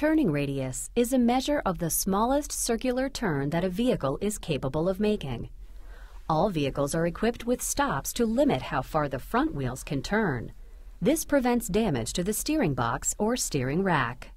Turning radius is a measure of the smallest circular turn that a vehicle is capable of making. All vehicles are equipped with stops to limit how far the front wheels can turn. This prevents damage to the steering box or steering rack.